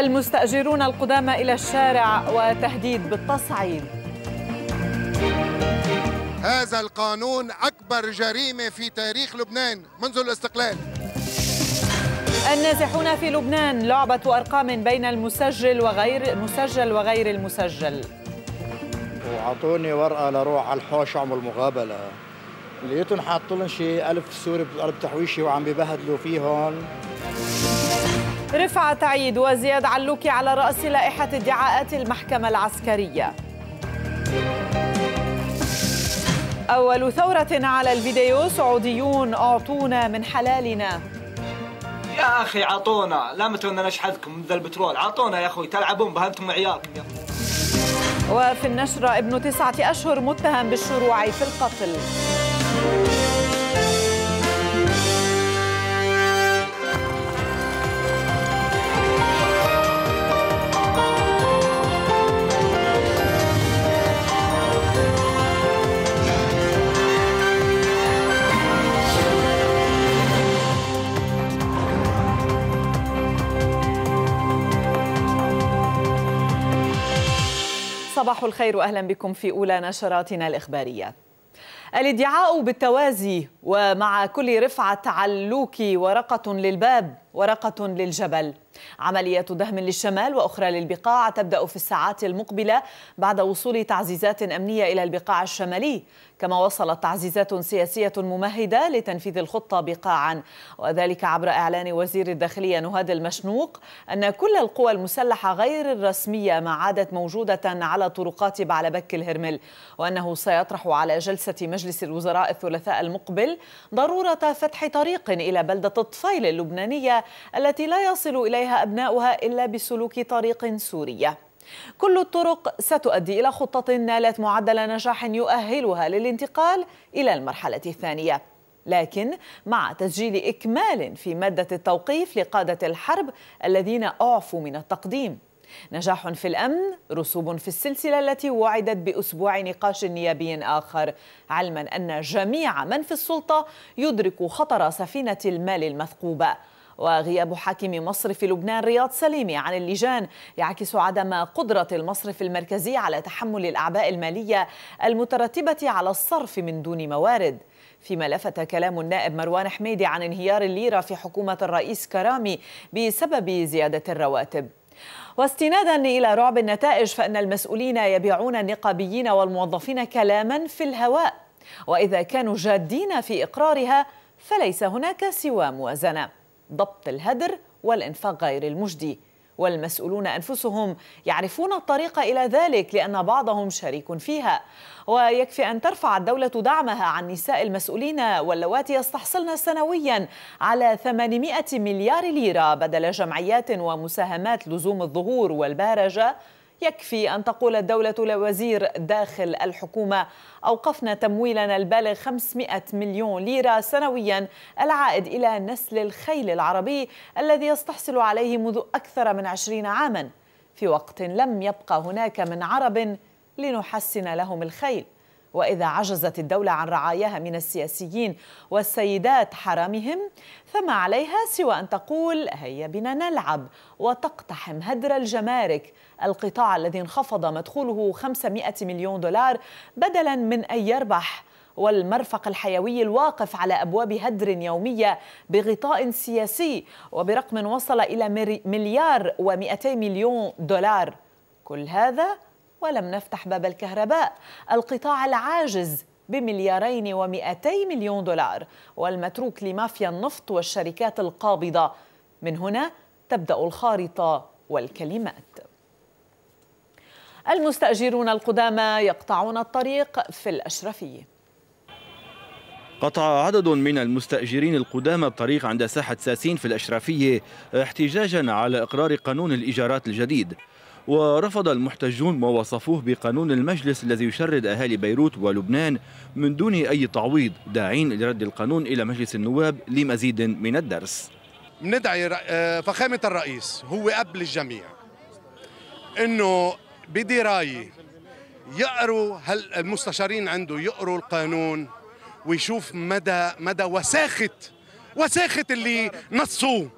المستأجرون القدامى إلى الشارع وتهديد بالتصعيد هذا القانون أكبر جريمة في تاريخ لبنان منذ الاستقلال النازحون في لبنان لعبة أرقام بين المسجل وغير مسجل وغير المسجل وعطوني ورقة لروح على الحوش أعمل مقابلة لقيتهم حاطوا لهم شي ألف سوري بقلب تحويشي وعم ببهدلوا فيهم رفعت عيد وزياد علوكي على رأس لائحة ادعاءات المحكمة العسكرية أول ثورة على الفيديو سعوديون أعطونا من حلالنا يا أخي عطونا لا متونا نشحذكم من ذا البترول عطونا يا أخوي تلعبون بهنتم أنتم معياركم وفي النشرة ابن تسعة أشهر متهم بالشروع في القتل صباح الخير واهلا بكم في اولى نشراتنا الاخباريه. الادعاء بالتوازي ومع كل رفعه علوكي ورقه للباب ورقه للجبل. عمليه دهم للشمال واخرى للبقاع تبدا في الساعات المقبله بعد وصول تعزيزات امنيه الى البقاع الشمالي كما وصلت تعزيزات سياسية ممهدة لتنفيذ الخطة بقاعا وذلك عبر إعلان وزير الداخلية نهاد المشنوق أن كل القوى المسلحة غير الرسمية ما عادت موجودة على طرقات بعلبك الهرمل وأنه سيطرح على جلسة مجلس الوزراء الثلاثاء المقبل ضرورة فتح طريق إلى بلدة الطفيل اللبنانية التي لا يصل إليها أبناؤها إلا بسلوك طريق سورية كل الطرق ستؤدي إلى خطة نالت معدل نجاح يؤهلها للانتقال إلى المرحلة الثانية لكن مع تسجيل إكمال في مادة التوقيف لقادة الحرب الذين أعفوا من التقديم نجاح في الأمن رسوب في السلسلة التي وعدت بأسبوع نقاش نيابي آخر علما أن جميع من في السلطة يدرك خطر سفينة المال المثقوبة وغياب حاكم مصر في لبنان رياض سليمي عن اللجان يعكس عدم قدرة المصرف المركزي على تحمل الأعباء المالية المترتبة على الصرف من دون موارد فيما لفت كلام النائب مروان حميدي عن انهيار الليرة في حكومة الرئيس كرامي بسبب زيادة الرواتب واستنادا إلى رعب النتائج فإن المسؤولين يبيعون النقابيين والموظفين كلاما في الهواء وإذا كانوا جادين في إقرارها فليس هناك سوى موازنة ضبط الهدر والإنفاق غير المجدي والمسؤولون أنفسهم يعرفون الطريق إلى ذلك لأن بعضهم شريك فيها ويكفي أن ترفع الدولة دعمها عن نساء المسؤولين واللواتي يستحصلن سنويا على 800 مليار ليرة بدل جمعيات ومساهمات لزوم الظهور والبارجة يكفي أن تقول الدولة لوزير داخل الحكومة أوقفنا تمويلنا البالغ 500 مليون ليرة سنويا العائد إلى نسل الخيل العربي الذي يستحصل عليه منذ أكثر من 20 عاما في وقت لم يبقى هناك من عرب لنحسن لهم الخيل وإذا عجزت الدولة عن رعاياها من السياسيين والسيدات حرامهم فما عليها سوى أن تقول هيا بنا نلعب وتقتحم هدر الجمارك القطاع الذي انخفض مدخوله 500 مليون دولار بدلا من أن يربح والمرفق الحيوي الواقف على ابواب هدر يوميه بغطاء سياسي وبرقم وصل الى مليار و200 مليون دولار كل هذا ولم نفتح باب الكهرباء القطاع العاجز بمليارين ومئتي مليون دولار والمتروك لمافيا النفط والشركات القابضة من هنا تبدأ الخارطة والكلمات المستأجرون القدامى يقطعون الطريق في الأشرفية قطع عدد من المستأجرين القدامى الطريق عند ساحة ساسين في الأشرفية احتجاجا على إقرار قانون الإيجارات الجديد ورفض المحتجون ما وصفوه بقانون المجلس الذي يشرد أهالي بيروت ولبنان من دون أي تعويض داعين لرد القانون إلى مجلس النواب لمزيد من الدرس ندعي آه، فخامة الرئيس هو قبل الجميع أنه بدراية يقروا هل المستشارين عنده يقروا القانون ويشوف مدى مدى وساخة وساخة اللي نصوه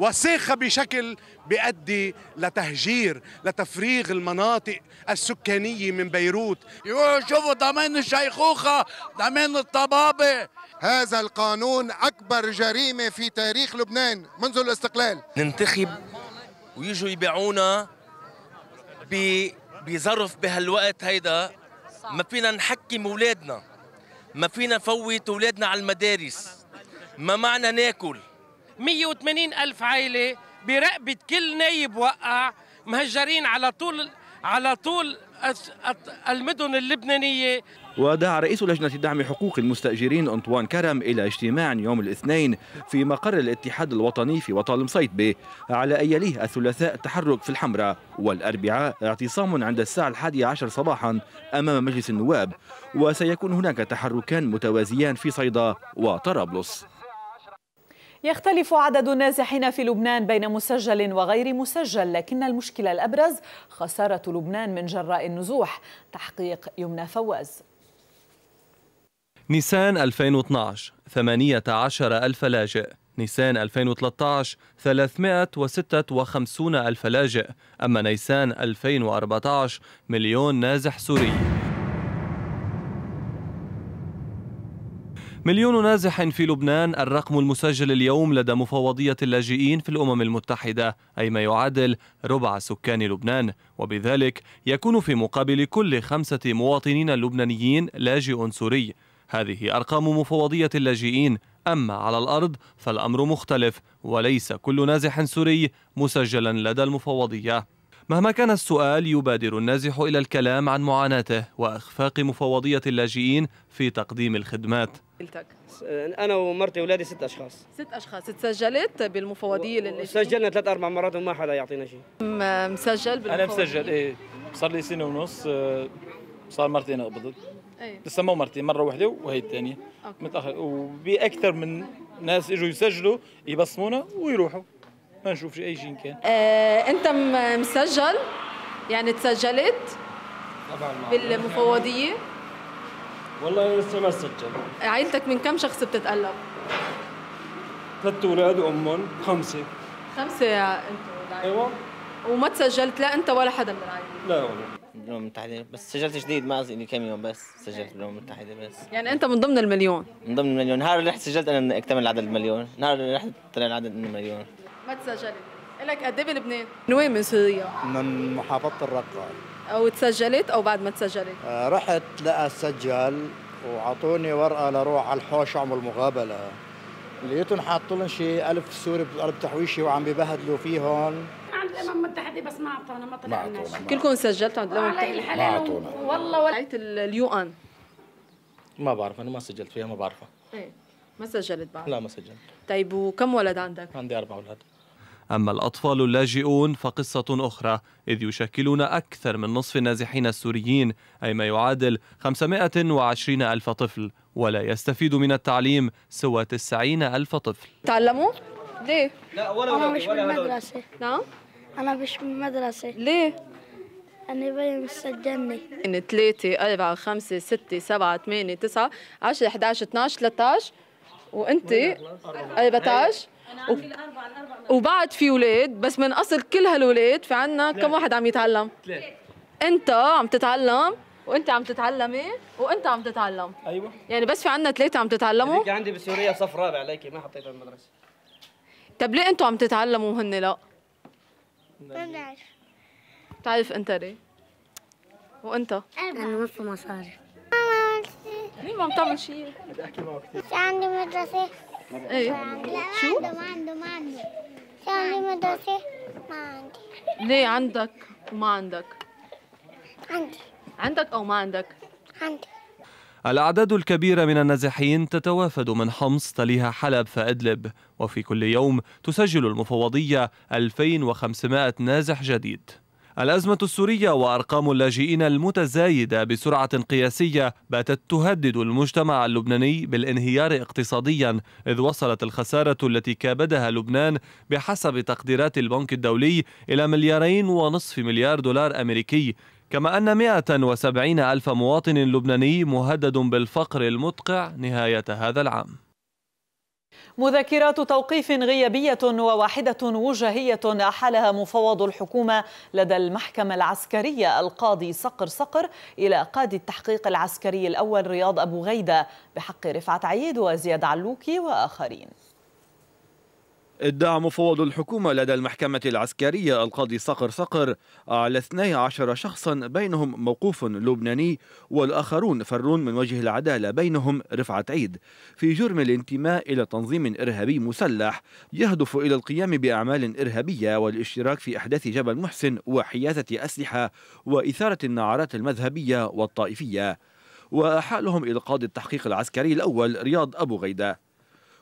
وساخه بشكل بيؤدي لتهجير لتفريغ المناطق السكانيه من بيروت يقولوا شوفوا ضمان الشيخوخه ضمان الطبابه هذا القانون اكبر جريمه في تاريخ لبنان منذ الاستقلال ننتخب ويجوا يبيعونا بظرف بهالوقت هيدا ما فينا نحكم اولادنا ما فينا نفوت اولادنا على المدارس ما معنا ناكل 180 ألف عائلة برقبة كل نايب وقع مهجرين على طول على طول المدن اللبنانية ودعا رئيس لجنة دعم حقوق المستأجرين أنطوان كرم إلى اجتماع يوم الاثنين في مقر الاتحاد الوطني في وطال صيدبة على أن يليه الثلاثاء تحرك في الحمراء والأربعاء اعتصام عند الساعة الحادية عشر صباحا أمام مجلس النواب وسيكون هناك تحركان متوازيان في صيدا وطرابلس يختلف عدد النازحين في لبنان بين مسجل وغير مسجل لكن المشكلة الأبرز خسارة لبنان من جراء النزوح تحقيق يمنى فواز نيسان 2012 18 ألف لاجئ نيسان 2013 356 ألف لاجئ أما نيسان 2014 مليون نازح سوري مليون نازح في لبنان الرقم المسجل اليوم لدى مفوضية اللاجئين في الأمم المتحدة أي ما يعادل ربع سكان لبنان وبذلك يكون في مقابل كل خمسة مواطنين لبنانيين لاجئ سوري هذه أرقام مفوضية اللاجئين أما على الأرض فالأمر مختلف وليس كل نازح سوري مسجلا لدى المفوضية مهما كان السؤال يبادر النازح إلى الكلام عن معاناته وأخفاق مفوضية اللاجئين في تقديم الخدمات انا ومرتي واولادي ست اشخاص ست اشخاص تسجلت بالمفوضيه للاجئين سجلنا ثلاث اربع مرات وما حدا يعطينا شيء مسجل بالمفوضيه انا مسجل ايه صار لي سنه ونص آه، صار مرتين اقبضت ايه لسه مو مرتين مره واحده وهي الثانيه متاخر وباكثر من ناس اجوا يسجلوا يبصمونا ويروحوا ما نشوف شيء اي شيء كان آه، انت مسجل يعني تسجلت طبعا معنا. بالمفوضيه والله لسه ما سجل عائلتك من كم شخص بتتقلب؟ ثلاث اولاد وامهم خمسه خمسه انتوا ايوه وما تسجلت لا انت ولا حدا من العائله لا والله بالامم المتحده بس سجلت جديد ما قصدي كم يوم بس سجلت بالامم المتحده بس يعني انت من ضمن المليون من ضمن المليون نهار اللي رحت سجلت انا اكتمل عدد المليون نهار اللي رحت طلع العدد من المليون ما تسجلت لك قد ايه بلبنان؟ من وين من سوريا؟ من محافظة الرقة أو تسجلت أو بعد ما تسجلت؟ آه رحت لأسجل وعطوني ورقة لروح على الحوش أعمل مقابلة لقيتهم حاطوا لهم شيء 1000 سوري بقلب تحويشي وعم ببهدلوا فيهم عند الامم المتحده بس ما اعطونا ما طلعناش كلكم سجلتوا عند الامم المتحده؟ ما اعطونا والله ولا اليو ان ما بعرف انا ما سجلت فيها ما بعرفها ايه ما سجلت بعد لا ما سجلت طيب وكم ولد عندك؟ عندي اربع اولاد أما الأطفال اللاجئون فقصة أخرى إذ يشكلون أكثر من نصف النازحين السوريين أي ما يعادل 520 ألف طفل ولا يستفيد من التعليم سوى 90 ألف طفل تعلموا؟ ليه؟ لا ولا أنا مش بالمدرسة نعم؟ أنا مش بالمدرسة ليه؟ أنا بيي مش إن 3 4 5 6 7 8 9 10 11 12 13 وأنت 14 و... وبعد في ولاد بس من اصل كل هالولاد في عنا كم واحد عم يتعلم؟ ثلاثة انت عم تتعلم وانت عم تتعلمي وانت عم تتعلم ايوه يعني بس في عندنا ثلاثه عم تتعلموا في عندي بسوريا صف رابع عليكي ما حطيتها المدرسه طب ليه انتم عم تتعلموا وهن لا؟ ما بعرف بتعرف انت ليه؟ وانت؟ انا ما في مصاري مين ما عم تعمل شيء؟ بدي احكي معه كثير عندي مدرسه ايه شو؟ ما عنده ما عنده ما عنده عندي مدرسة ما عندي ليه عندك وما عندك؟ عندي عندك أو ما عندك؟ عندي الأعداد الكبيرة من النازحين تتوافد من حمص تليها حلب فإدلب وفي كل يوم تسجل المفوضية 2500 نازح جديد الأزمة السورية وأرقام اللاجئين المتزايدة بسرعة قياسية باتت تهدد المجتمع اللبناني بالانهيار اقتصاديا إذ وصلت الخسارة التي كابدها لبنان بحسب تقديرات البنك الدولي إلى مليارين ونصف مليار دولار أمريكي كما أن 170 ألف مواطن لبناني مهدد بالفقر المدقع نهاية هذا العام مذكرات توقيف غيابية وواحدة وجهية أحالها مفوض الحكومة لدى المحكمة العسكرية القاضي صقر صقر إلى قاضي التحقيق العسكري الأول رياض أبو غيدة بحق رفعت عيد وزياد علوكي وآخرين ادعى مفوض الحكومة لدى المحكمة العسكرية القاضي صقر صقر على 12 شخصا بينهم موقوف لبناني والآخرون فرون من وجه العدالة بينهم رفعة عيد في جرم الانتماء إلى تنظيم إرهابي مسلح يهدف إلى القيام بأعمال إرهابية والاشتراك في أحداث جبل محسن وحيازة أسلحة وإثارة النعرات المذهبية والطائفية وأحالهم إلى قاضي التحقيق العسكري الأول رياض أبو غيدة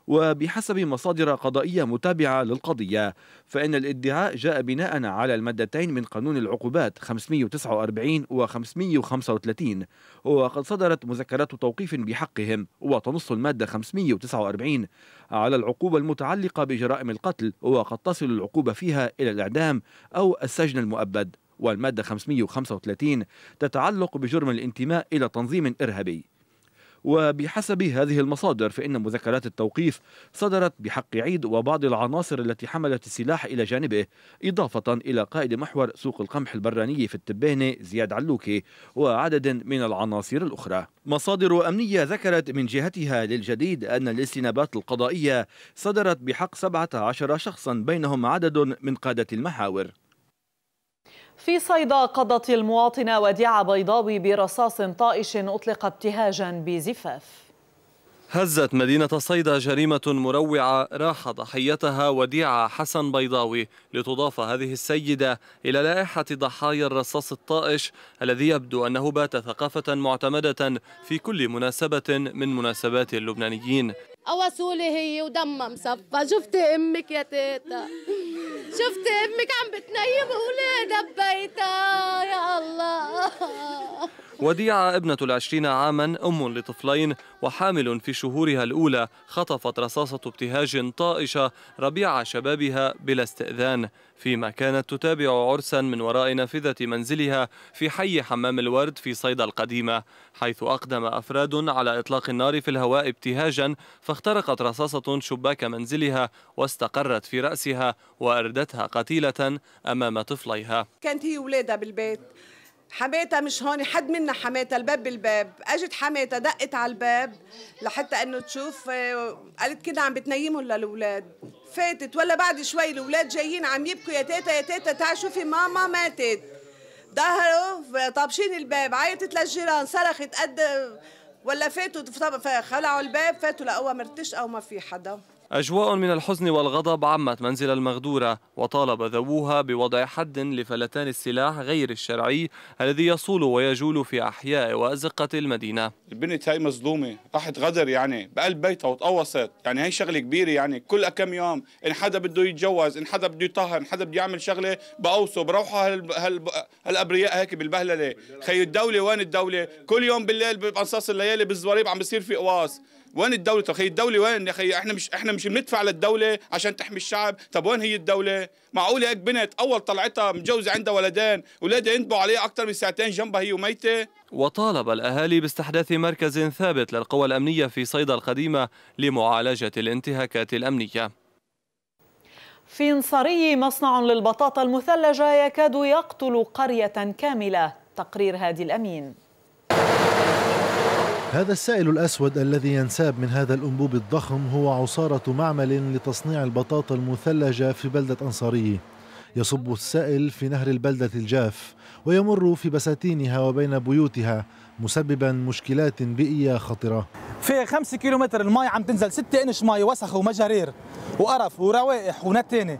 وبحسب مصادر قضائية متابعة للقضية فإن الادعاء جاء بناء على المادتين من قانون العقوبات 549 و 535 وقد صدرت مذكرات توقيف بحقهم وتنص المادة 549 على العقوبة المتعلقة بجرائم القتل وقد تصل العقوبة فيها إلى الإعدام أو السجن المؤبد والمادة 535 تتعلق بجرم الانتماء إلى تنظيم إرهابي وبحسب هذه المصادر فإن مذكرات التوقيف صدرت بحق عيد وبعض العناصر التي حملت السلاح إلى جانبه إضافة إلى قائد محور سوق القمح البراني في التبانة زياد علوكي وعدد من العناصر الأخرى مصادر أمنية ذكرت من جهتها للجديد أن الاستنابات القضائية صدرت بحق 17 شخصا بينهم عدد من قادة المحاور في صيدا قضت المواطنة وديعة بيضاوي برصاص طائش أطلق ابتهاجا بزفاف هزت مدينة صيدا جريمة مروعة راح ضحيتها وديعة حسن بيضاوي لتضاف هذه السيدة إلى لائحة ضحايا الرصاص الطائش الذي يبدو أنه بات ثقافة معتمدة في كل مناسبة من مناسبات اللبنانيين قوصولي هي ودمها مصفى شفتي امك يا تيتا شفتي امك عم بتنيم أولادها ببيتها يا الله وديعة ابنة العشرين عاما أم لطفلين وحامل في شهورها الأولى خطفت رصاصة ابتهاج طائشة ربيع شبابها بلا استئذان فيما كانت تتابع عرسا من وراء نافذة منزلها في حي حمام الورد في صيدا القديمة حيث أقدم أفراد على إطلاق النار في الهواء ابتهاجا فاخترقت رصاصة شباك منزلها واستقرت في رأسها وأردتها قتيلة أمام طفليها كانت هي ولادها بالبيت حماتها مش هون حد منا حماتها الباب بالباب اجت حماتها دقت على الباب لحتى انه تشوف آه، قالت كده عم بتنيمهم للاولاد فاتت ولا بعد شوي الاولاد جايين عم يبكوا يا تيتا يا تيتا تعال شوفي ماما ماتت ظهروا طابشين الباب عيطت للجيران صرخت قد ولا فاتوا خلعوا الباب فاتوا لقوها مرتش او ما في حدا أجواء من الحزن والغضب عمت منزل المغدورة وطالب ذووها بوضع حد لفلتان السلاح غير الشرعي الذي يصول ويجول في أحياء وأزقة المدينة البنت هاي مظلومة راحت غدر يعني بقلب بيتها وتقوصت يعني هي شغلة كبيرة يعني كل كم يوم إن حدا بده يتجوز إن حدا بده يطهر إن حدا بده يعمل شغلة بقوصه بروحوا هال... هال... هالأبرياء هيك بالبهللة خي الدولة وين الدولة كل يوم بالليل بأنصاص الليالي بالزواريب عم بصير في قواص وين الدوله طب هي الدوله وين يا خي احنا مش احنا مش بندفع للدوله عشان تحمي الشعب طب وين هي الدوله معقولة هيك بنت اول طلعتها متجوزه عندها ولدين ولادها ينبوا عليها اكثر من ساعتين جنبها هي وميته وطالب الاهالي باستحداث مركز ثابت للقوى الامنيه في صيدا القديمه لمعالجه الانتهاكات الامنيه في انصاري مصنع للبطاطا المثلجة يكاد يقتل قرية كاملة تقرير هادي الأمين هذا السائل الأسود الذي ينساب من هذا الأنبوب الضخم هو عصارة معمل لتصنيع البطاطا المثلجة في بلدة أنصارية يصب السائل في نهر البلدة الجاف ويمر في بساتينها وبين بيوتها مسببا مشكلات بيئية خطرة في خمسة كيلومتر المي عم تنزل ستة إنش مي وسخ ومجارير وقرف وروائح ونتانة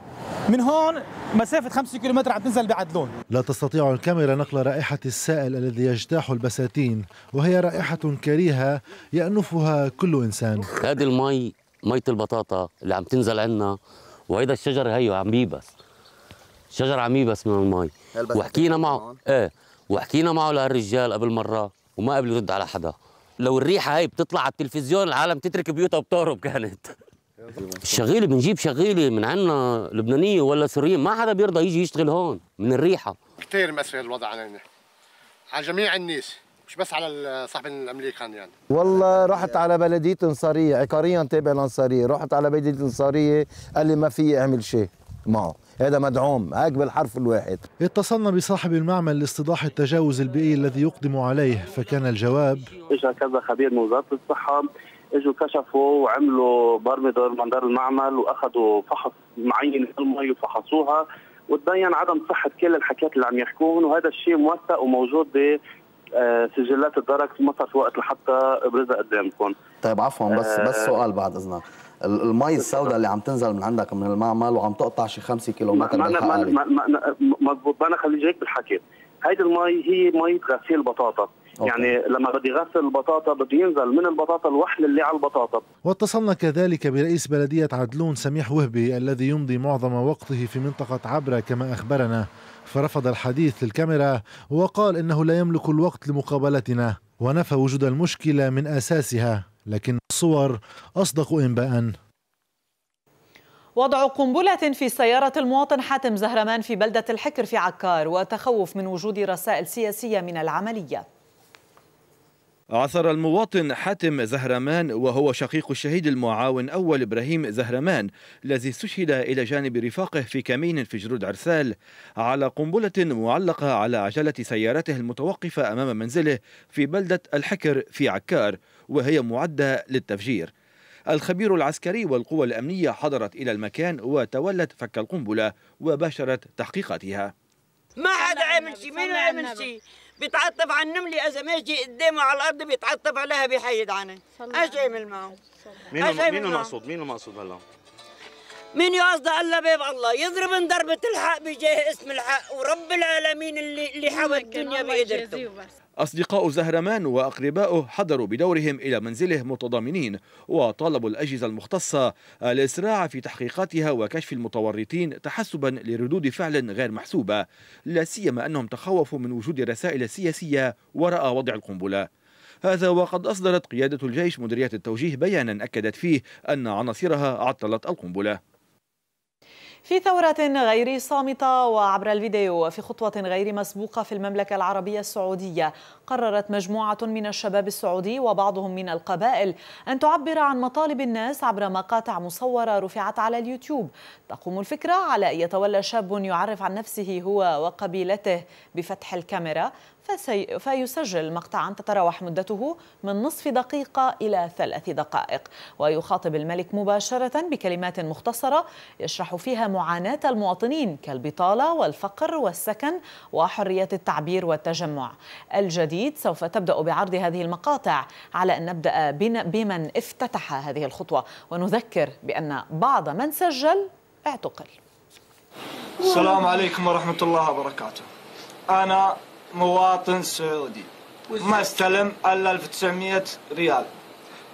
من هون مسافة 5 كيلومتر عم تنزل بعدلون لا تستطيع الكاميرا نقل رائحة السائل الذي يجتاح البساتين وهي رائحة كريهة يأنفها كل إنسان هذه المي مية البطاطا اللي عم تنزل عنا وهيدا الشجر هيو عم بيبس الشجر عم يبس من المي وحكينا معه ايه وحكينا معه لهالرجال قبل مره وما قبل يرد على حدا لو الريحه هي بتطلع على التلفزيون العالم تترك بيوتها وبتهرب كانت الشغيله بنجيب شغيله من عندنا لبنانيه ولا سوريين ما حدا بيرضى يجي يشتغل هون من الريحه كثير مأسر الوضع علينا على جميع الناس مش بس على صاحب الامريكان يعني والله رحت على بلديه انصاريه عقاريا تابع الانصاريه رحت على بلديه انصاريه قال لي ما في اعمل شيء معه هذا مدعوم هيك بالحرف الواحد اتصلنا بصاحب المعمل لاستيضاح التجاوز البيئي الذي يقدم عليه فكان الجواب اجى كذا خبير من وزاره الصحه اجوا كشفوا وعملوا برمجه دار المعمل واخذوا فحص معين المي وفحصوها وتبين عدم صحه كل الحكايات اللي عم يحكون وهذا الشيء موثق وموجود ب آه، سجلات الدرك في مصر في وقت لحتى ابرزها قدامكم طيب عفوا بس آه، بس سؤال بعد اذنك المي السوداء اللي عم تنزل من عندك من المعمل وعم تقطع شي 5 كيلومتر مضبوط انا خليني هيك بالحكي هيدي المي هي مي غسيل بطاطا أوكي. يعني لما بدي غسل البطاطا بده ينزل من البطاطا الوحل اللي على البطاطا واتصلنا كذلك برئيس بلدية عدلون سميح وهبي الذي يمضي معظم وقته في منطقة عبرة كما أخبرنا فرفض الحديث للكاميرا وقال إنه لا يملك الوقت لمقابلتنا ونفى وجود المشكلة من أساسها لكن الصور أصدق إنباءً وضع قنبلة في سيارة المواطن حاتم زهرمان في بلدة الحكر في عكار وتخوف من وجود رسائل سياسية من العمليات عثر المواطن حاتم زهرمان وهو شقيق الشهيد المعاون أول إبراهيم زهرمان الذي استشهد إلى جانب رفاقه في كمين في جرود عرسال على قنبلة معلقة على عجلة سيارته المتوقفة أمام منزله في بلدة الحكر في عكار وهي معدة للتفجير الخبير العسكري والقوى الأمنية حضرت إلى المكان وتولت فك القنبلة وباشرت تحقيقاتها ما حدا عمل شيء مين عمل شيء بيتعطف على النملة إذا ما يجي قدامه على الأرض بيتعطف عليها بيحيد عنها أجي من معه مين المقصود مين المقصود هلا؟ من يقصد الا باب الله يضرب ضربه الحق بجاه اسم الحق ورب العالمين اللي اللي حوى الدنيا بقدرته أصدقاء زهرمان وأقرباؤه حضروا بدورهم إلى منزله متضامنين وطالبوا الأجهزة المختصة الإسراع في تحقيقاتها وكشف المتورطين تحسبا لردود فعل غير محسوبة لا سيما أنهم تخوفوا من وجود رسائل سياسية وراء وضع القنبلة هذا وقد أصدرت قيادة الجيش مديرية التوجيه بيانا أكدت فيه أن عناصرها عطلت القنبلة في ثورة غير صامتة وعبر الفيديو وفي خطوة غير مسبوقة في المملكة العربية السعودية قررت مجموعة من الشباب السعودي وبعضهم من القبائل أن تعبر عن مطالب الناس عبر مقاطع مصورة رفعت على اليوتيوب تقوم الفكرة على أن يتولى شاب يعرف عن نفسه هو وقبيلته بفتح الكاميرا فسي... فيسجل مقطعا تتراوح مدته من نصف دقيقة إلى ثلاث دقائق ويخاطب الملك مباشرة بكلمات مختصرة يشرح فيها معاناة المواطنين كالبطالة والفقر والسكن وحرية التعبير والتجمع الجديد سوف تبدأ بعرض هذه المقاطع على أن نبدأ بمن افتتح هذه الخطوة ونذكر بأن بعض من سجل اعتقل السلام عليكم ورحمة الله وبركاته أنا مواطن سعودي ما استلم الا 1900 ريال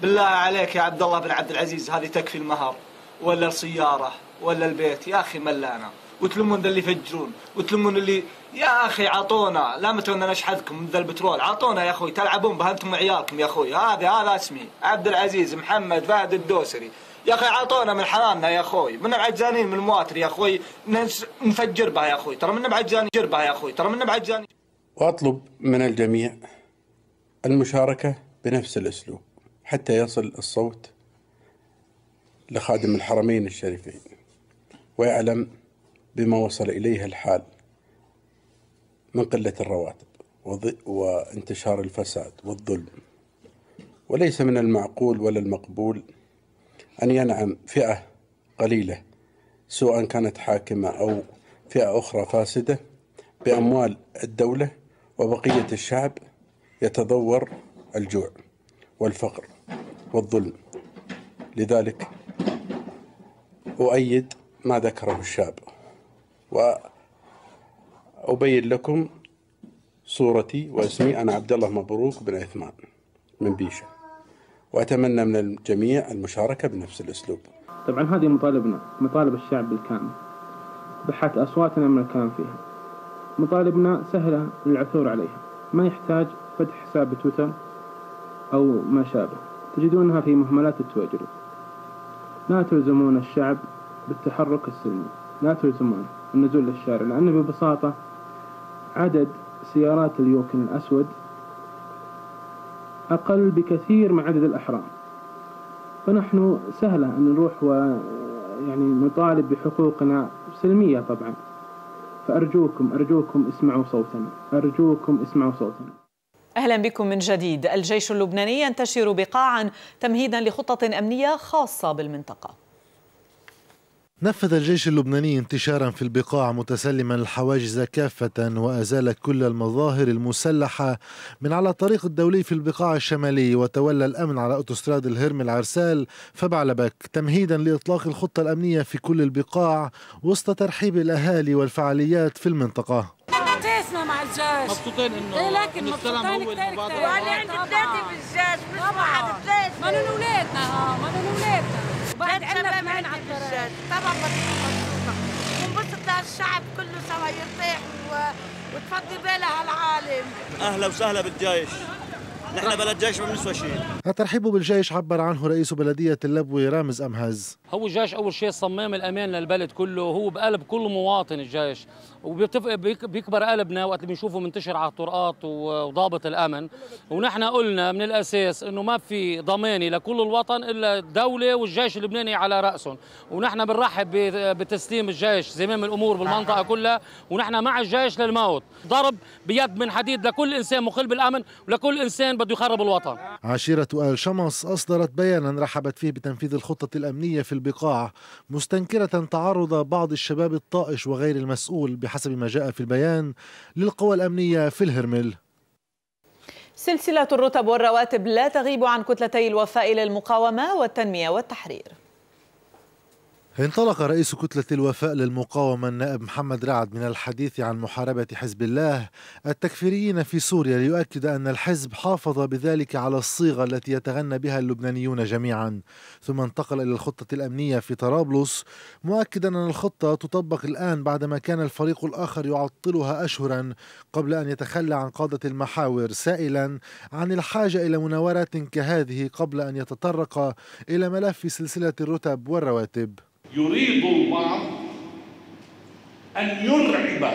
بالله عليك يا عبد الله بن عبد العزيز هذه تكفي المهر ولا السياره ولا البيت يا اخي ملانا وتلمون ذا اللي يفجرون وتلمون اللي يا اخي عطونا لا متونا نشحذكم من ذا البترول عطونا يا اخوي تلعبون بها انتم وعيالكم يا اخوي هذا هذا اسمي عبد العزيز محمد فهد الدوسري يا اخي عطونا من حرامنا يا اخوي من عجزانين من المواتر يا اخوي نفجر بها يا اخوي ترى من بها يا اخوي ترى من عجزانين وأطلب من الجميع المشاركة بنفس الأسلوب حتى يصل الصوت لخادم الحرمين الشريفين ويعلم بما وصل إليه الحال من قلة الرواتب وانتشار الفساد والظلم وليس من المعقول ولا المقبول أن ينعم فئة قليلة سواء كانت حاكمة أو فئة أخرى فاسدة بأموال الدولة وبقية الشعب يتضور الجوع والفقر والظلم لذلك أؤيد ما ذكره الشاب وأبين لكم صورتي واسمي أنا عبد الله مبروك بن عثمان من بيشة وأتمنى من الجميع المشاركة بنفس الأسلوب طبعا هذه مطالبنا مطالب الشعب بالكامل بحث أصواتنا من الكلام فيها مطالبنا سهلة للعثور عليها ما يحتاج فتح حساب تويتر أو ما شابه تجدونها في مهملات التواجر لا تلزمون الشعب بالتحرك السلمي لا تلزمون النزول للشارع لأن ببساطة عدد سيارات اليوكن الأسود أقل بكثير من عدد الأحرام فنحن سهلة أن نروح و يعني نطالب بحقوقنا سلمية طبعا فأرجوكم أرجوكم اسمعوا صوتنا أرجوكم اسمعوا صوتنا اهلا بكم من جديد الجيش اللبناني ينتشر بقاعا تمهيدا لخطه امنيه خاصه بالمنطقه نفذ الجيش اللبناني انتشارا في البقاع متسلما الحواجز كافة وأزال كل المظاهر المسلحة من على الطريق الدولي في البقاع الشمالي وتولى الأمن على أوتوستراد الهرم العرسال فبعلبك تمهيدا لإطلاق الخطة الأمنية في كل البقاع وسط ترحيب الأهالي والفعاليات في المنطقة مع الجيش مبسوطين انه إيه لكن مبسوطين كثير كثير وانا عندي بلادي بالجيش مش مع الجيش منهم اولادنا اه منهم اولادنا وبعد عندنا كمان على الدرجات طبعا بتكون مبسوطه ونبسط الشعب كله سوا يرتاح و... وتفضي بالها العالم اهلا وسهلا بالجيش نحن طيب. بلد جيش ما بنسوى شيء الترحيب بالجيش عبر عنه رئيس بلدية اللبوي رامز أمهز هو الجيش اول شيء صمام الامان للبلد كله هو بقلب كل مواطن الجيش وبيكبر قلبنا وقت اللي بنشوفه منتشر على الطرقات وضابط الامن ونحن قلنا من الاساس انه ما في ضمانه لكل الوطن الا الدوله والجيش اللبناني على راسهم ونحن بنرحب بتسليم الجيش زمام الامور بالمنطقه كلها ونحن مع الجيش للموت ضرب بيد من حديد لكل انسان مخل بالامن ولكل انسان بده يخرب الوطن عشيره ال شمس اصدرت بيانا رحبت فيه بتنفيذ الخطه الامنيه في البقاع مستنكرة تعرض بعض الشباب الطائش وغير المسؤول بحسب ما جاء في البيان للقوى الأمنية في الهرمل سلسلة الرتب والرواتب لا تغيب عن كتلتي الوفاء للمقاومة والتنمية والتحرير انطلق رئيس كتلة الوفاء للمقاومة النائب محمد رعد من الحديث عن محاربة حزب الله التكفيريين في سوريا ليؤكد أن الحزب حافظ بذلك على الصيغة التي يتغنى بها اللبنانيون جميعا ثم انتقل إلى الخطة الأمنية في طرابلس مؤكدا أن الخطة تطبق الآن بعدما كان الفريق الآخر يعطلها أشهرا قبل أن يتخلى عن قادة المحاور سائلا عن الحاجة إلى مناورات كهذه قبل أن يتطرق إلى ملف سلسلة الرتب والرواتب يريد البعض أن يرعب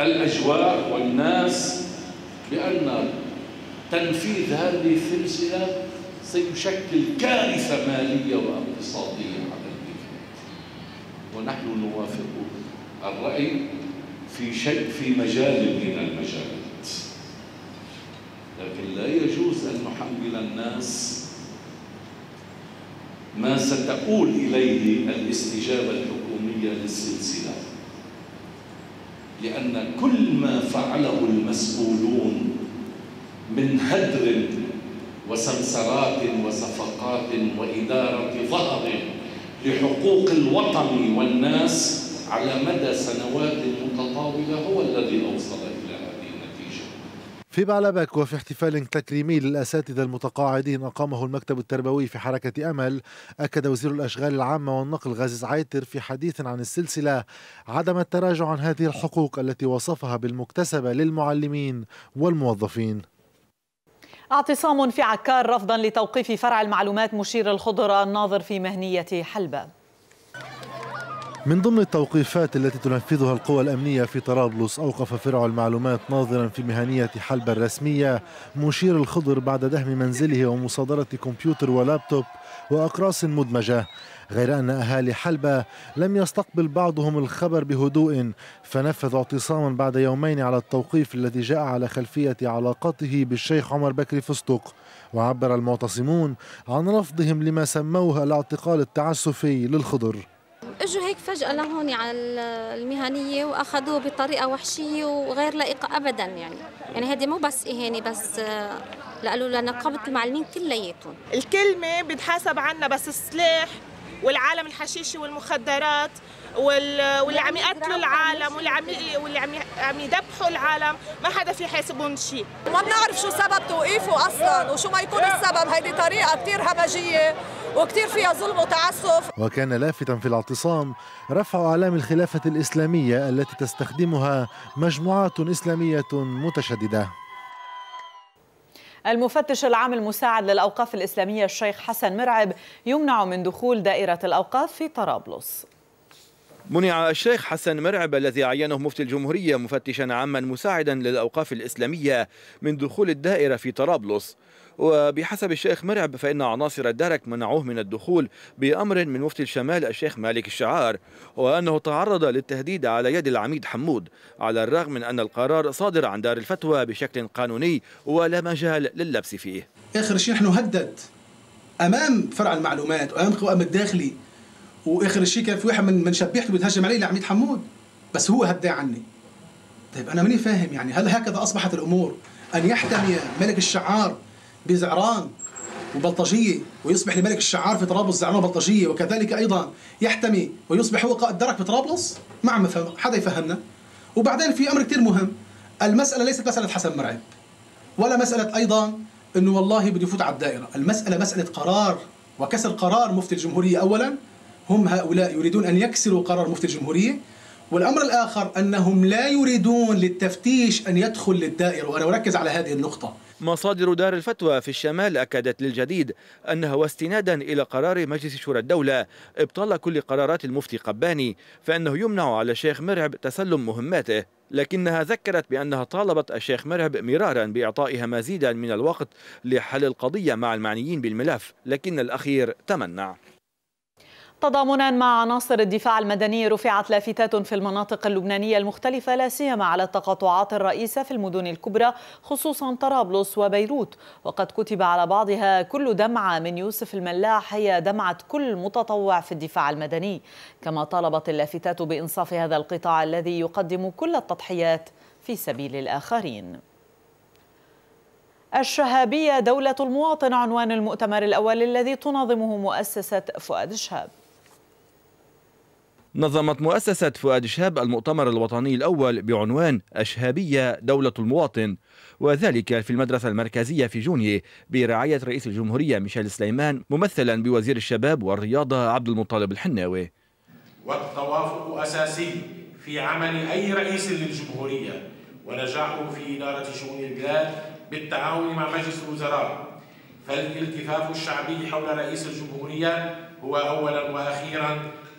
الأجواء والناس بأن تنفيذ هذه السلسلة سيشكل كارثة مالية واقتصادية على البلاد ونحن نوافق الرأي في شيء في مجال من المجالات لكن لا يجوز أن نحمل الناس ما ستؤول إليه الاستجابة الحكومية للسلسلة لأن كل ما فعله المسؤولون من هدر وسمسرات وصفقات وإدارة ظهر لحقوق الوطن والناس على مدى سنوات متطاولة هو الذي أوصل إليه في بعلبك وفي احتفال تكريمي للأساتذة المتقاعدين أقامه المكتب التربوي في حركة أمل أكد وزير الأشغال العامة والنقل غازي زعيتر في حديث عن السلسلة عدم التراجع عن هذه الحقوق التي وصفها بالمكتسبة للمعلمين والموظفين اعتصام في عكار رفضا لتوقيف فرع المعلومات مشير الخضر الناظر في مهنية حلبة من ضمن التوقيفات التي تنفذها القوى الأمنية في طرابلس أوقف فرع المعلومات ناظرا في مهنية حلب الرسمية مشير الخضر بعد دهم منزله ومصادرة كمبيوتر ولابتوب وأقراص مدمجة غير أن أهالي حلبة لم يستقبل بعضهم الخبر بهدوء فنفذ اعتصاما بعد يومين على التوقيف الذي جاء على خلفية علاقته بالشيخ عمر بكري فستق وعبر المعتصمون عن رفضهم لما سموه الاعتقال التعسفي للخضر اجوا هيك فجأة لهون على المهنية واخذوه بطريقة وحشية وغير لائقة ابدا يعني، يعني هذه مو بس اهانة بس آه، لقالوا لنقابة المعلمين كلياتهم الكلمة بتحاسب عنا بس السلاح والعالم الحشيشي والمخدرات واللي عم يقتلوا العالم واللي عم واللي عم عم يذبحوا العالم ما حدا في حاسبهم شيء ما بنعرف شو سبب توقيفه اصلا وشو ما يكون السبب هيدي طريقه كثير همجيه وكثير فيها ظلم وتعسف وكان لافتا في الاعتصام رفع اعلام الخلافه الاسلاميه التي تستخدمها مجموعات اسلاميه متشدده المفتش العام المساعد للأوقاف الإسلامية الشيخ حسن مرعب يمنع من دخول دائرة الأوقاف في طرابلس منع الشيخ حسن مرعب الذي عينه مفتي الجمهورية مفتشا عاما مساعدا للأوقاف الإسلامية من دخول الدائرة في طرابلس وبحسب الشيخ مرعب فإن عناصر الدرك منعوه من الدخول بأمر من مفتي الشمال الشيخ مالك الشعار وأنه تعرض للتهديد على يد العميد حمود على الرغم من أن القرار صادر عن دار الفتوى بشكل قانوني ولا مجال للبس فيه آخر شيء نحن هدد أمام فرع المعلومات وأمام الداخلي واخر شيء كان في واحد من من شبيحته بيتهجم علي لعميد حمود بس هو هداه عني طيب انا ماني فاهم يعني هل هكذا اصبحت الامور ان يحتمي ملك الشعار بزعران وبلطجيه ويصبح لملك الشعار في طرابلس زعران وبلطجيه وكذلك ايضا يحتمي ويصبح هو قائد درك في طرابلس ما عم فهم حدا يفهمنا وبعدين في امر كثير مهم المساله ليست مساله حسن مرعب ولا مساله ايضا انه والله بده يفوت على الدائره المساله مساله قرار وكسر قرار مفتي الجمهوريه اولا هم هؤلاء يريدون أن يكسروا قرار مفتي الجمهورية والأمر الآخر أنهم لا يريدون للتفتيش أن يدخل للدائرة وأنا أركز على هذه النقطة مصادر دار الفتوى في الشمال أكدت للجديد أنه واستنادا إلى قرار مجلس شورى الدولة إبطال كل قرارات المفتي قباني فإنه يمنع على الشيخ مرعب تسلم مهماته لكنها ذكرت بأنها طالبت الشيخ مرعب مرارا بإعطائها مزيدا من الوقت لحل القضية مع المعنيين بالملف لكن الأخير تمنع تضامنا مع عناصر الدفاع المدني رفعت لافتات في المناطق اللبنانية المختلفة لا سيما على التقاطعات الرئيسة في المدن الكبرى خصوصا طرابلس وبيروت وقد كتب على بعضها كل دمعة من يوسف الملاح هي دمعة كل متطوع في الدفاع المدني كما طالبت اللافتات بإنصاف هذا القطاع الذي يقدم كل التضحيات في سبيل الآخرين الشهابية دولة المواطن عنوان المؤتمر الأول الذي تنظمه مؤسسة فؤاد الشهاب. نظمت مؤسسة فؤاد شهاب المؤتمر الوطني الأول بعنوان الشهابية دولة المواطن وذلك في المدرسة المركزية في جونية برعاية رئيس الجمهورية ميشيل سليمان ممثلا بوزير الشباب والرياضة عبد المطلب الحناوي والتوافق أساسي في عمل أي رئيس للجمهورية ونجاحه في إدارة شؤون البلاد بالتعاون مع مجلس الوزراء فالالتفاف الشعبي حول رئيس الجمهورية هو أولا وأخيرا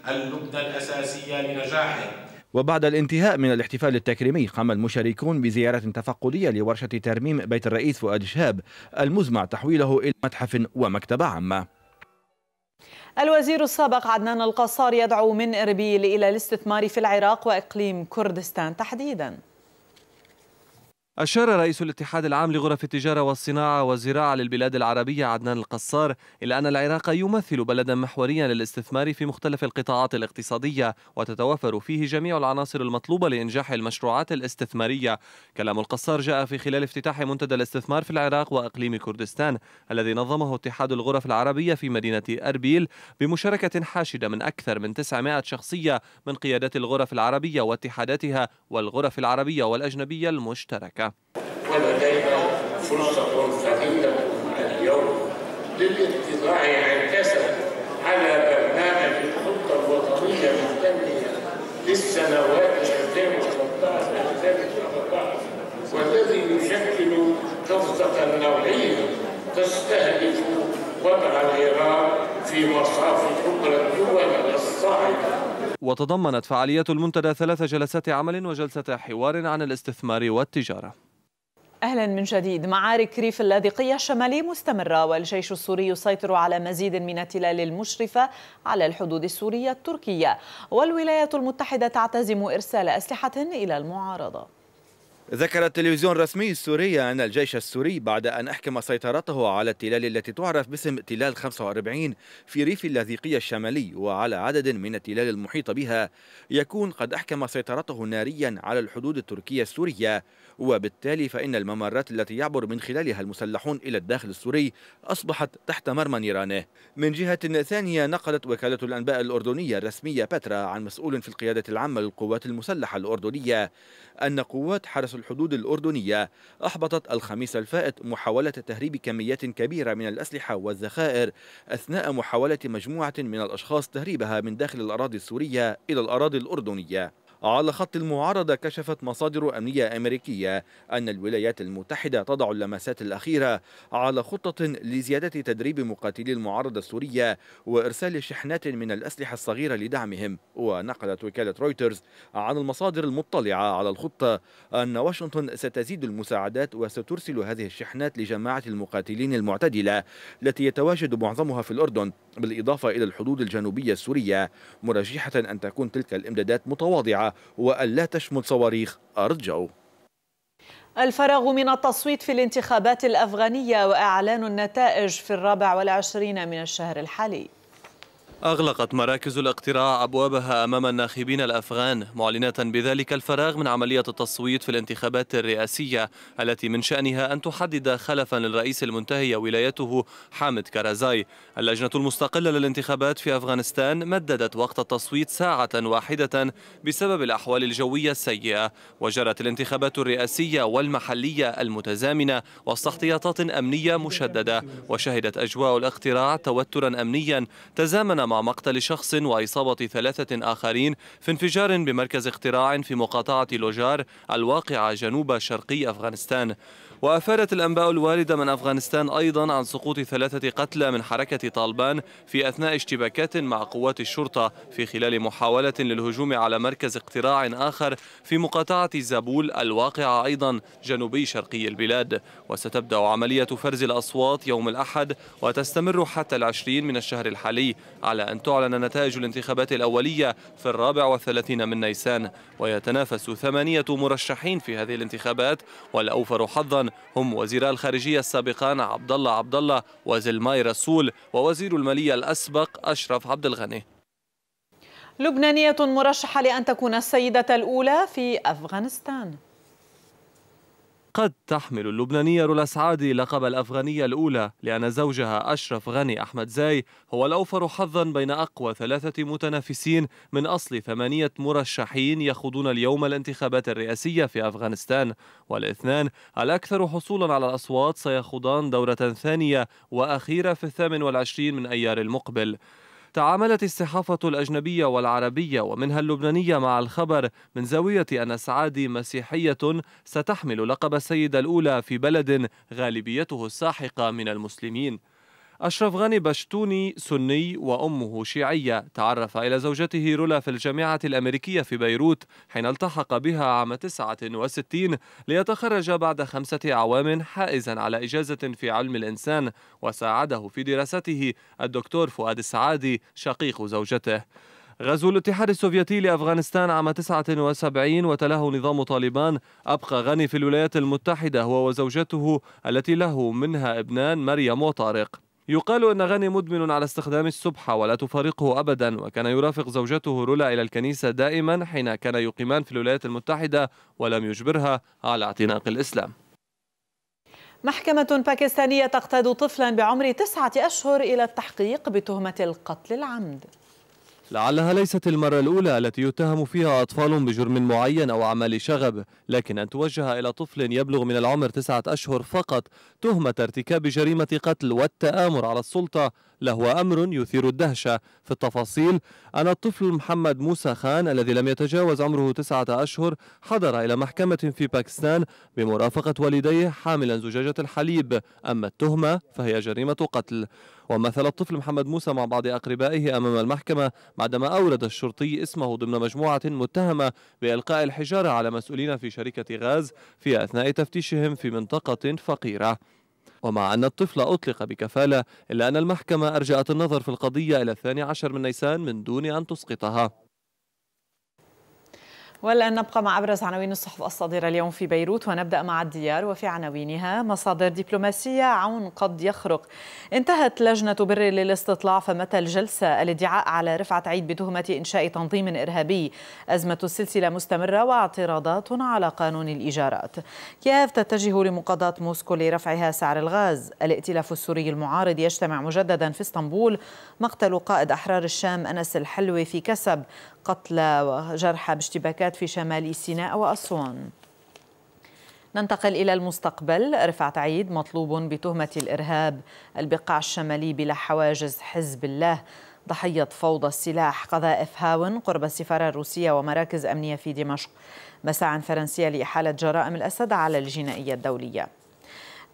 اللبنة الأساسية لنجاحه وبعد الانتهاء من الاحتفال التكريمي قام المشاركون بزيارة تفقدية لورشة ترميم بيت الرئيس فؤاد شهاب المزمع تحويله إلى متحف ومكتبة عامة الوزير السابق عدنان القصار يدعو من إربيل إلى الاستثمار في العراق وإقليم كردستان تحديداً أشار رئيس الاتحاد العام لغرف التجارة والصناعة والزراعة للبلاد العربية عدنان القصار إلى أن العراق يمثل بلدا محوريا للاستثمار في مختلف القطاعات الاقتصادية وتتوافر فيه جميع العناصر المطلوبة لإنجاح المشروعات الاستثمارية كلام القصار جاء في خلال افتتاح منتدى الاستثمار في العراق وأقليم كردستان الذي نظمه اتحاد الغرف العربية في مدينة أربيل بمشاركة حاشدة من أكثر من 900 شخصية من قيادات الغرف العربية واتحاداتها والغرف العربية والأجنبية المشتركة العامة ولدينا فرصة فريدة اليوم للاطلاع عكاسا على برنامج الخطة الوطنية للتنمية للسنوات 2013 2014 والذي يشكل نهضة نوعية تستهدف وضع العراق في مصاف كبرى الدول الصاعده وتضمنت فعاليات المنتدى ثلاث جلسات عمل وجلسة حوار عن الاستثمار والتجارة أهلا من جديد معارك ريف اللاذقية الشمالي مستمرة والجيش السوري يسيطر على مزيد من التلال المشرفة على الحدود السورية التركية والولايات المتحدة تعتزم إرسال أسلحة إلى المعارضة ذكر التلفزيون الرسمي السوري أن الجيش السوري بعد أن أحكم سيطرته على التلال التي تعرف باسم تلال 45 في ريف اللاذقية الشمالي وعلى عدد من التلال المحيطة بها يكون قد أحكم سيطرته ناريا على الحدود التركية السورية وبالتالي فإن الممرات التي يعبر من خلالها المسلحون إلى الداخل السوري أصبحت تحت مرمى نيرانه من جهة ثانية نقلت وكالة الأنباء الأردنية الرسمية بترا عن مسؤول في القيادة العامة للقوات المسلحة الأردنية أن قوات حرس الحدود الأردنية أحبطت الخميس الفائت محاولة تهريب كميات كبيرة من الأسلحة والذخائر أثناء محاولة مجموعة من الأشخاص تهريبها من داخل الأراضي السورية إلى الأراضي الأردنية على خط المعارضة كشفت مصادر أمنية أمريكية أن الولايات المتحدة تضع اللمسات الأخيرة على خطة لزيادة تدريب مقاتلي المعارضة السورية وإرسال شحنات من الأسلحة الصغيرة لدعمهم ونقلت وكالة رويترز عن المصادر المطلعة على الخطة أن واشنطن ستزيد المساعدات وسترسل هذه الشحنات لجماعة المقاتلين المعتدلة التي يتواجد معظمها في الأردن بالإضافة إلى الحدود الجنوبية السورية مرجحة أن تكون تلك الإمدادات متواضعة وألا تشمل صواريخ أرجو الفراغ من التصويت في الانتخابات الأفغانية وإعلان النتائج في الرابع والعشرين من الشهر الحالي أغلقت مراكز الاقتراع أبوابها أمام الناخبين الأفغان معلنة بذلك الفراغ من عملية التصويت في الانتخابات الرئاسية التي من شأنها أن تحدد خلفا للرئيس المنتهي ولايته حامد كارازاي اللجنة المستقلة للانتخابات في أفغانستان مددت وقت التصويت ساعة واحدة بسبب الأحوال الجوية السيئة وجرت الانتخابات الرئاسية والمحلية المتزامنة وسط احتياطات أمنية مشددة وشهدت أجواء الاقتراع توترا أمنيا تزامن مع مقتل شخص وإصابة ثلاثة آخرين في انفجار بمركز اختراع في مقاطعة لوجار الواقعة جنوب شرقي أفغانستان وأفادت الأنباء الواردة من أفغانستان أيضا عن سقوط ثلاثة قتلى من حركة طالبان في أثناء اشتباكات مع قوات الشرطة في خلال محاولة للهجوم على مركز اقتراع آخر في مقاطعة زابول الواقعة أيضا جنوبي شرقي البلاد وستبدأ عملية فرز الأصوات يوم الأحد وتستمر حتى العشرين من الشهر الحالي على أن تعلن نتائج الانتخابات الأولية في الرابع والثلاثين من نيسان ويتنافس ثمانية مرشحين في هذه الانتخابات والأوفر حظا هم وزيرا الخارجية السابقان عبد الله عبد الله وزلماي رسول ووزير المالية الأسبق أشرف عبد الغني لبنانية مرشحة لأن تكون السيدة الأولى في أفغانستان قد تحمل اللبنانية رولا سعادي لقب الأفغانية الأولى لأن زوجها أشرف غني أحمد زاي هو الأوفر حظا بين أقوى ثلاثة متنافسين من أصل ثمانية مرشحين يخوضون اليوم الانتخابات الرئاسية في أفغانستان والاثنان الأكثر حصولا على الأصوات سيخوضان دورة ثانية وأخيرة في الثامن والعشرين من أيار المقبل تعاملت الصحافة الأجنبية والعربية ومنها اللبنانية مع الخبر من زاوية أن سعادي مسيحية ستحمل لقب السيدة الأولى في بلد غالبيته الساحقة من المسلمين أشرف غني بشتوني سني وأمه شيعية تعرف إلى زوجته رولا في الجامعة الأمريكية في بيروت حين التحق بها عام 69 ليتخرج بعد خمسة أعوام حائزا على إجازة في علم الإنسان وساعده في دراسته الدكتور فؤاد السعادي شقيق زوجته غزو الاتحاد السوفيتي لأفغانستان عام 79 وتلاه نظام طالبان أبقى غني في الولايات المتحدة هو وزوجته التي له منها ابنان مريم وطارق يقال أن غاني مدمن على استخدام السبحة ولا تفارقه أبدا وكان يرافق زوجته رولا إلى الكنيسة دائما حين كان يقيمان في الولايات المتحدة ولم يجبرها على اعتناق الإسلام محكمة باكستانية تقتاد طفلا بعمر تسعة أشهر إلى التحقيق بتهمة القتل العمد لعلها ليست المرة الأولى التي يتهم فيها أطفال بجرم معين أو أعمال شغب لكن أن توجه إلى طفل يبلغ من العمر تسعة أشهر فقط تهمة ارتكاب جريمة قتل والتآمر على السلطة لهو أمر يثير الدهشة في التفاصيل أن الطفل محمد موسى خان الذي لم يتجاوز عمره تسعة أشهر حضر إلى محكمة في باكستان بمرافقة والديه حاملا زجاجة الحليب أما التهمة فهي جريمة قتل ومثل الطفل محمد موسى مع بعض أقربائه أمام المحكمة بعدما أورد الشرطي اسمه ضمن مجموعة متهمة بإلقاء الحجارة على مسؤولين في شركة غاز في أثناء تفتيشهم في منطقة فقيرة ومع أن الطفل أطلق بكفالة إلا أن المحكمة أرجأت النظر في القضية إلى الثاني عشر من نيسان من دون أن تسقطها والآن نبقى مع أبرز عناوين الصحف الصادرة اليوم في بيروت ونبدأ مع الديار وفي عناوينها مصادر دبلوماسية عون قد يخرق انتهت لجنة بر للاستطلاع فمتى الجلسة الادعاء على رفعة عيد بتهمة إنشاء تنظيم إرهابي أزمة السلسلة مستمرة واعتراضات على قانون الإيجارات كييف تتجه لمقاضاة موسكو لرفعها سعر الغاز الائتلاف السوري المعارض يجتمع مجددا في اسطنبول مقتل قائد أحرار الشام أنس الحلوي في كسب قتلى وجرحى باشتباكات التفجيرات في شمال سيناء وأسوان ننتقل إلى المستقبل رفعت عيد مطلوب بتهمة الإرهاب البقاع الشمالي بلا حواجز حزب الله ضحية فوضى السلاح قذائف هاون قرب السفارة الروسية ومراكز أمنية في دمشق مساعا فرنسية لإحالة جرائم الأسد على الجنائية الدولية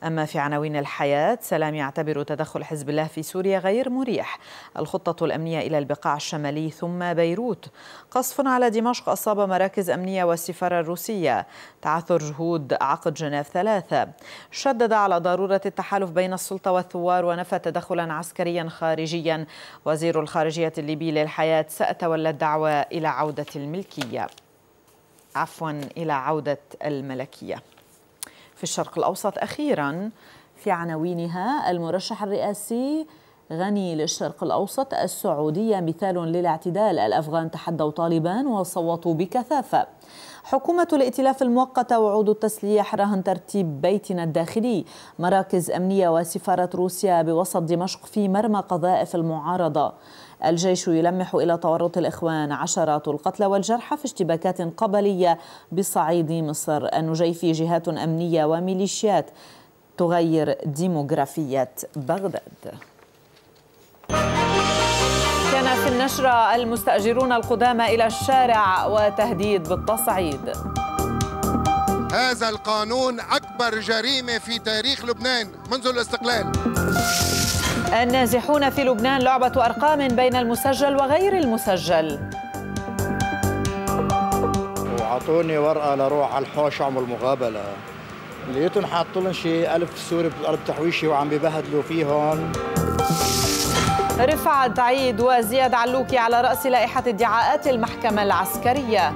أما في عناوين الحياة سلام يعتبر تدخل حزب الله في سوريا غير مريح الخطة الأمنية إلى البقاع الشمالي ثم بيروت قصف على دمشق أصاب مراكز أمنية والسفارة الروسية تعثر جهود عقد جنيف ثلاثة شدد على ضرورة التحالف بين السلطة والثوار ونفى تدخلا عسكريا خارجيا وزير الخارجية الليبي للحياة سأتولى الدعوة إلى عودة الملكية عفوا إلى عودة الملكية في الشرق الأوسط أخيرا في عناوينها المرشح الرئاسي غني للشرق الأوسط السعودية مثال للاعتدال الأفغان تحدوا طالبان وصوتوا بكثافة حكومة الائتلاف المؤقتة وعود التسليح رهن ترتيب بيتنا الداخلي مراكز أمنية وسفارة روسيا بوسط دمشق في مرمى قذائف المعارضة الجيش يلمح إلى تورط الإخوان عشرات القتلى والجرحى في اشتباكات قبلية بصعيد مصر النجيفي جهات أمنية وميليشيات تغير ديموغرافية بغداد كان في النشرة المستأجرون القدامى إلى الشارع وتهديد بالتصعيد هذا القانون أكبر جريمة في تاريخ لبنان منذ الاستقلال النازحون في لبنان لعبة أرقام بين المسجل وغير المسجل وعطوني ورقة لروح على الحوش أعمل مقابلة لقيتهم حاطوا لهم شي ألف سوري بقلب تحويشي وعم ببهدلوا فيهم رفعت عيد وزياد علوكي على رأس لائحة ادعاءات المحكمة العسكرية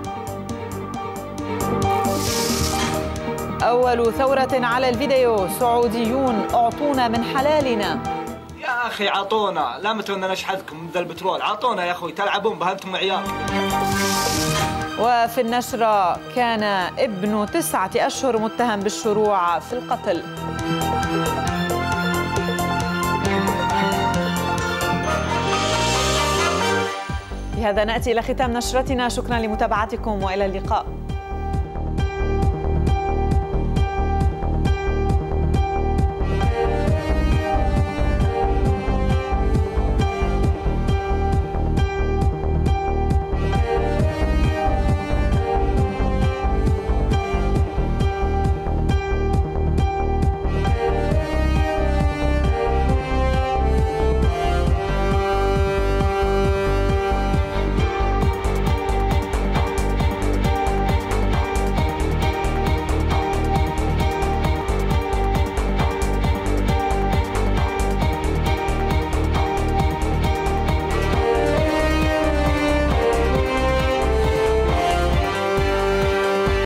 أول ثورة على الفيديو سعوديون أعطونا من حلالنا يا اخي عطونا لا متونا نشحذكم من ذا البترول عطونا يا اخوي تلعبون بها انتم عيال وفي النشرة كان ابن تسعة أشهر متهم بالشروع في القتل بهذا نأتي إلى ختام نشرتنا شكرا لمتابعتكم وإلى اللقاء